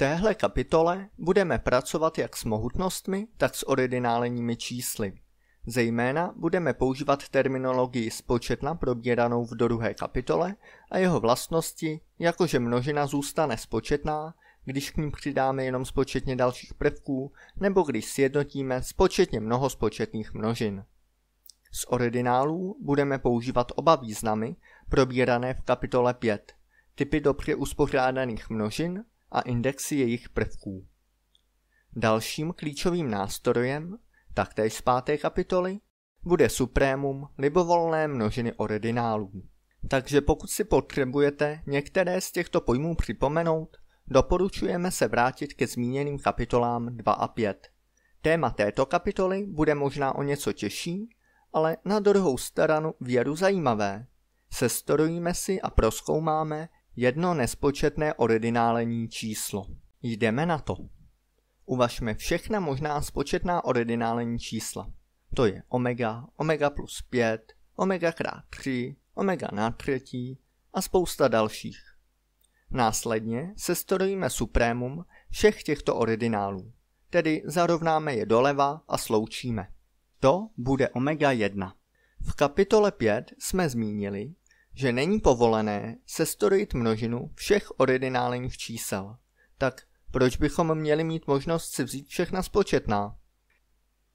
téhle kapitole budeme pracovat jak s mohutnostmi, tak s originálními čísly. Zejména budeme používat terminologii spočetna probíranou v druhé kapitole a jeho vlastnosti, jakože množina zůstane spočetná, když k ní přidáme jenom spočetně dalších prvků, nebo když sjednotíme spočetně mnoho spočetných množin. Z originálů budeme používat oba významy, probírané v kapitole 5, typy dobře uspořádaných množin a indexy jejich prvků. Dalším klíčovým nástrojem, taktéž z páté kapitoly, bude supremum libovolné množiny ordinálů. Takže pokud si potřebujete některé z těchto pojmů připomenout, doporučujeme se vrátit ke zmíněným kapitolám 2 a 5. Téma této kapitoly bude možná o něco těžší, ale na druhou stranu věru zajímavé. Sestorujíme si a proskoumáme, jedno nespočetné originální číslo. Jdeme na to. Uvažme všechna možná spočetná originální čísla. To je omega, omega plus 5, omega krát 3, omega na třetí a spousta dalších. Následně se strojíme suprémum všech těchto originálů, tedy zarovnáme je doleva a sloučíme. To bude omega 1. V kapitole 5 jsme zmínili, že není povolené sestrojit množinu všech originálních čísel. Tak proč bychom měli mít možnost si vzít všechna spočetná?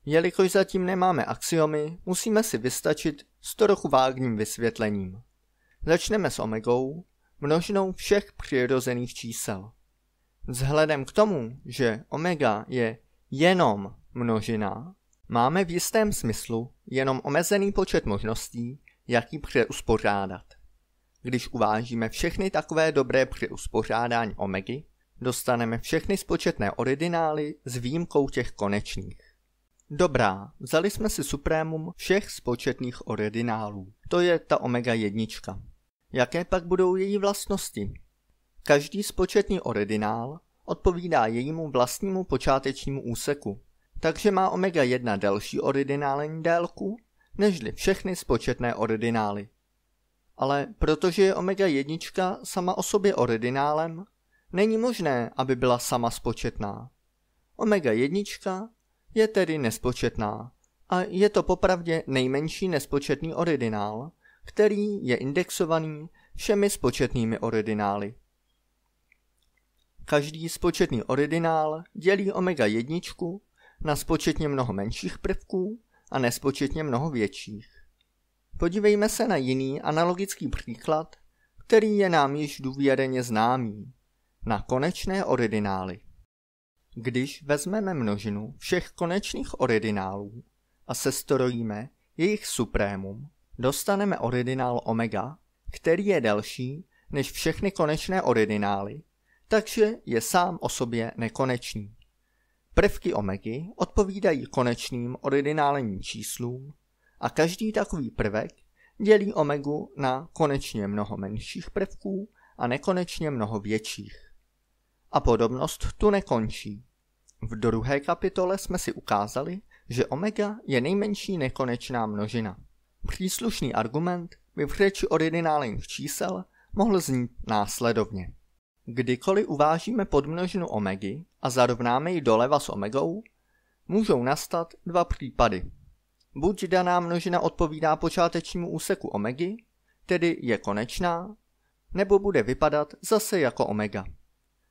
Jelikož zatím nemáme axiomy, musíme si vystačit s trochu vágním vysvětlením. Začneme s omegou, množinou všech přirozených čísel. Vzhledem k tomu, že omega je jenom množina, máme v jistém smyslu jenom omezený počet možností, jak ji přeuspořádat. Když uvážíme všechny takové dobré přeuspořádání omegy, dostaneme všechny spočetné originály s výjimkou těch konečných. Dobrá, vzali jsme si supremum všech spočetných originálů. To je ta omega jednička. Jaké pak budou její vlastnosti? Každý spočetný originál odpovídá jejímu vlastnímu počátečnímu úseku, takže má omega 1 delší originální délku nežli všechny spočetné ordinály. Ale protože je omega jednička sama o sobě ordinálem, není možné, aby byla sama spočetná. Omega jednička je tedy nespočetná a je to popravdě nejmenší nespočetný ordinál, který je indexovaný všemi spočetnými ordinály. Každý spočetný ordinál dělí omega jedničku na spočetně mnoho menších prvků a nespočetně mnoho větších. Podívejme se na jiný analogický příklad, který je nám již důvěreně známý, na konečné ordinály. Když vezmeme množinu všech konečných ordinálů a sestrojíme jejich suprémum, dostaneme ordinál omega, který je delší než všechny konečné ordinály, takže je sám o sobě nekonečný. Prvky omegy odpovídají konečným ordinálním číslům a každý takový prvek dělí omegu na konečně mnoho menších prvků a nekonečně mnoho větších. A podobnost tu nekončí. V druhé kapitole jsme si ukázali, že omega je nejmenší nekonečná množina. Příslušný argument by v řeči ordinálních čísel mohl znít následovně. Kdykoliv uvážíme podmnožinu omegy, a zarovnáme ji doleva s omegou, můžou nastat dva případy. Buď daná množina odpovídá počátečnímu úseku omegy, tedy je konečná, nebo bude vypadat zase jako omega.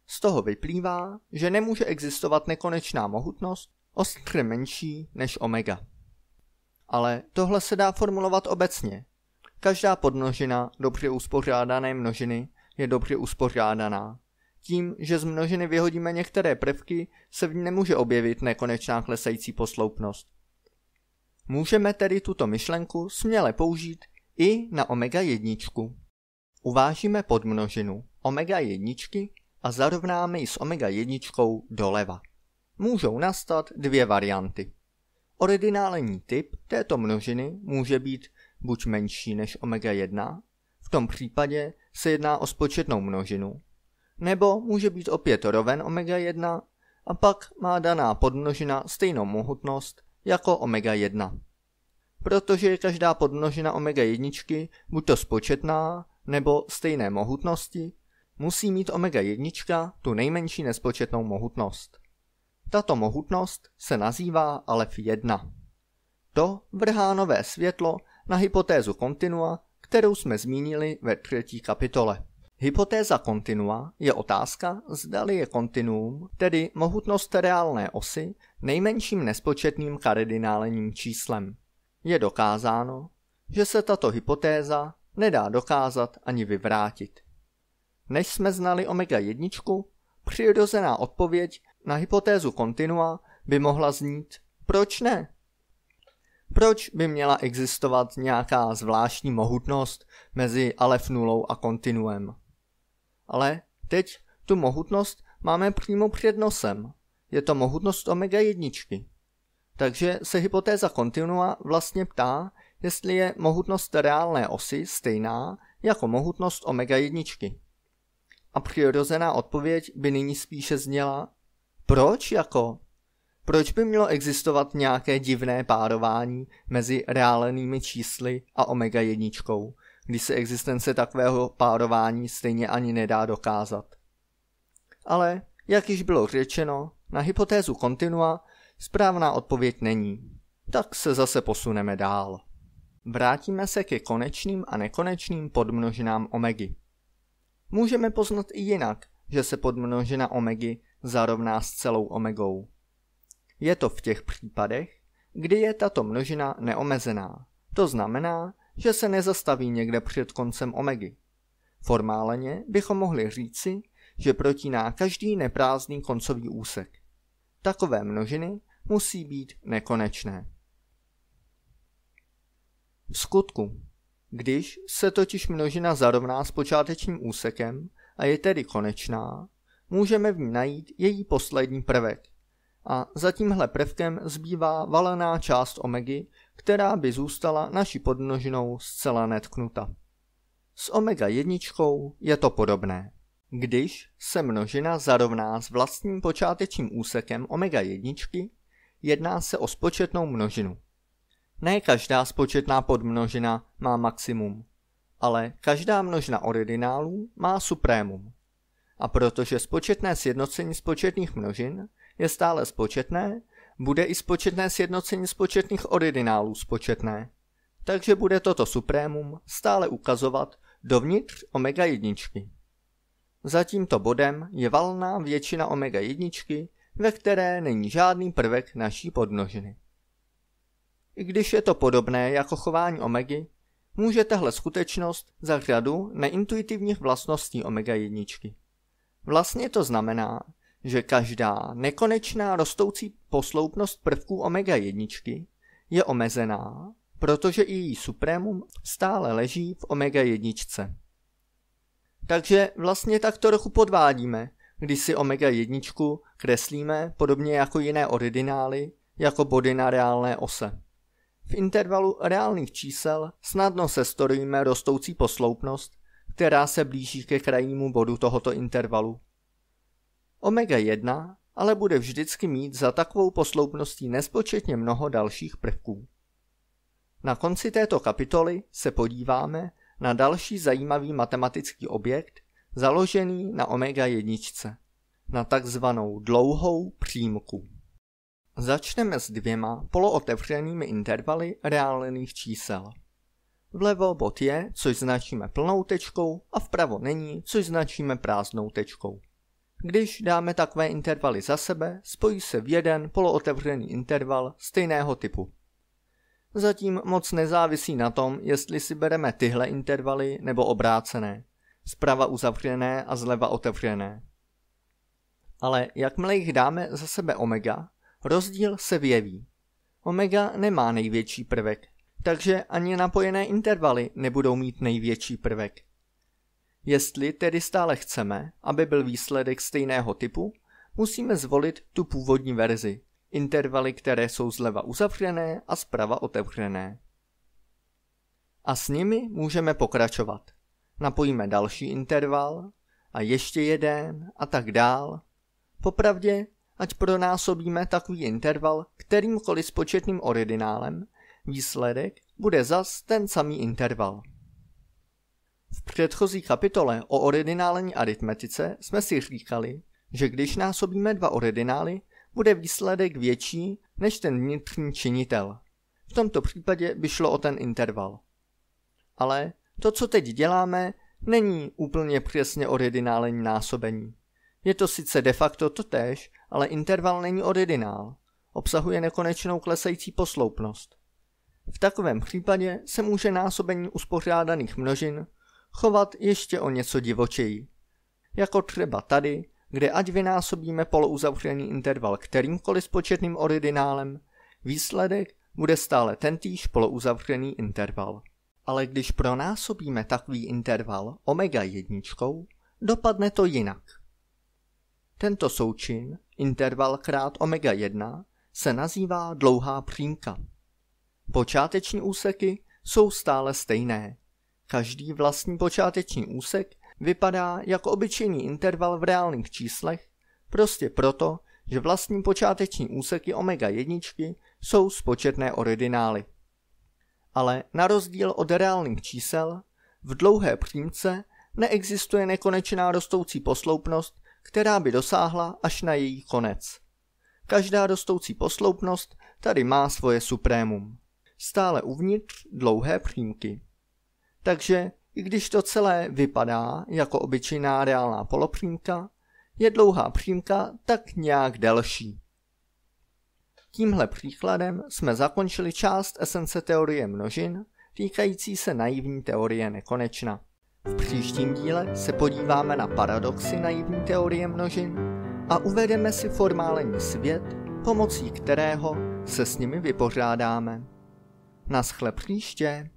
Z toho vyplývá, že nemůže existovat nekonečná mohutnost ostře menší než omega. Ale tohle se dá formulovat obecně. Každá podmnožina dobře uspořádané množiny je dobře uspořádaná. Tím, že z množiny vyhodíme některé prvky, se v ní nemůže objevit nekonečná klesající posloupnost. Můžeme tedy tuto myšlenku směle použít i na omega jedničku. Uvážíme podmnožinu omega jedničky a zarovnáme ji s omega jedničkou doleva. Můžou nastat dvě varianty. Originální typ této množiny může být buď menší než omega 1, v tom případě se jedná o spočetnou množinu, nebo může být opět roven omega-1 a pak má daná podmnožina stejnou mohutnost jako omega-1. Protože je každá podmnožina omega-1 buď to spočetná nebo stejné mohutnosti, musí mít omega-1 tu nejmenší nespočetnou mohutnost. Tato mohutnost se nazývá alef 1. To vrhá nové světlo na hypotézu kontinua, kterou jsme zmínili ve třetí kapitole. Hypotéza kontinua je otázka, zdali je kontinuum, tedy mohutnost reálné osy, nejmenším nespočetným kardinálním číslem. Je dokázáno, že se tato hypotéza nedá dokázat ani vyvrátit. Než jsme znali omega jedničku, přirozená odpověď na hypotézu kontinua by mohla znít proč ne? Proč by měla existovat nějaká zvláštní mohutnost mezi alef nulou a kontinuem? Ale teď tu mohutnost máme přímo před nosem. Je to mohutnost omega jedničky. Takže se hypotéza kontinua vlastně ptá, jestli je mohutnost reálné osy stejná jako mohutnost omega jedničky. A přirozená odpověď by nyní spíše zněla, proč jako? Proč by mělo existovat nějaké divné párování mezi reálnými čísly a omega jedničkou, kdy se existence takového párování stejně ani nedá dokázat. Ale, jak již bylo řečeno, na hypotézu kontinua správná odpověď není. Tak se zase posuneme dál. Vrátíme se ke konečným a nekonečným podmnožinám omegy. Můžeme poznat i jinak, že se podmnožina omegy zarovná s celou omegou. Je to v těch případech, kdy je tato množina neomezená. To znamená, že se nezastaví někde před koncem omegy. Formálně bychom mohli říci, že protíná každý neprázdný koncový úsek. Takové množiny musí být nekonečné. V skutku, když se totiž množina zarovná s počátečním úsekem a je tedy konečná, můžeme v ní najít její poslední prvek, a za tímhle prvkem zbývá valená část omegy, která by zůstala naší podnožinou zcela netknuta. S omega jedničkou je to podobné. Když se množina zarovná s vlastním počátečním úsekem omega jedničky, jedná se o spočetnou množinu. Ne každá spočetná podmnožina má maximum, ale každá množina originálů má supremum. A protože spočetné sjednocení spočetných množin je stále spočetné, bude i spočetné sjednocení spočetných originálů spočetné. Takže bude toto suprémum stále ukazovat dovnitř omega jedničky. Za tímto bodem je valná většina omega jedničky, ve které není žádný prvek naší podnožiny. I když je to podobné jako chování omegy, může tahle skutečnost za řadu neintuitivních vlastností omega jedničky. Vlastně to znamená, že každá nekonečná rostoucí posloupnost prvků omega-1 je omezená, protože i její supremum stále leží v omega-1. Takže vlastně tak to trochu podvádíme, když si omega-1 kreslíme podobně jako jiné ordinály, jako body na reálné ose. V intervalu reálných čísel snadno se storujeme rostoucí posloupnost, která se blíží ke krajnímu bodu tohoto intervalu. Omega 1 ale bude vždycky mít za takovou posloupností nespočetně mnoho dalších prvků. Na konci této kapitoly se podíváme na další zajímavý matematický objekt založený na omega jedničce, na takzvanou dlouhou přímku. Začneme s dvěma polootevřenými intervaly reálných čísel. Vlevo bod je, což značíme plnou tečkou, a vpravo není, což značíme prázdnou tečkou. Když dáme takové intervaly za sebe, spojí se v jeden polootevřený interval stejného typu. Zatím moc nezávisí na tom, jestli si bereme tyhle intervaly nebo obrácené, zprava uzavřené a zleva otevřené. Ale jakmile jich dáme za sebe omega, rozdíl se vyjeví. Omega nemá největší prvek, takže ani napojené intervaly nebudou mít největší prvek. Jestli tedy stále chceme, aby byl výsledek stejného typu, musíme zvolit tu původní verzi, intervaly, které jsou zleva uzavřené a zprava otevřené. A s nimi můžeme pokračovat. Napojíme další interval a ještě jeden a tak dál. Popravdě, ať pronásobíme takový interval kterýmkoliv početným originálem, výsledek bude zas ten samý interval. V předchozí kapitole o ordinální aritmetice jsme si říkali, že když násobíme dva ordinály, bude výsledek větší než ten vnitřní činitel. V tomto případě by šlo o ten interval. Ale to, co teď děláme, není úplně přesně ordinální násobení. Je to sice de facto totéž, ale interval není ordinál. Obsahuje nekonečnou klesající posloupnost. V takovém případě se může násobení uspořádaných množin chovat ještě o něco divočejí. Jako třeba tady, kde ať vynásobíme polouzavřený interval kterýmkoliv početným originálem, výsledek bude stále tentýž polouzavřený interval. Ale když pronásobíme takový interval omega jedničkou, dopadne to jinak. Tento součin, interval krát omega 1, se nazývá dlouhá přímka. Počáteční úseky jsou stále stejné, Každý vlastní počáteční úsek vypadá jako obyčejný interval v reálných číslech, prostě proto, že vlastní počáteční úseky omega jedničky jsou spočetné ordinály. Ale na rozdíl od reálných čísel, v dlouhé přímce neexistuje nekonečná rostoucí posloupnost, která by dosáhla až na její konec. Každá rostoucí posloupnost tady má svoje suprémum. Stále uvnitř dlouhé přímky. Takže i když to celé vypadá jako obyčejná reálná polopřímka, je dlouhá přímka tak nějak delší. Tímhle příkladem jsme zakončili část esence teorie množin týkající se naivní teorie nekonečna. V příštím díle se podíváme na paradoxy naivní teorie množin a uvedeme si formální svět, pomocí kterého se s nimi vypořádáme. Naschle příště!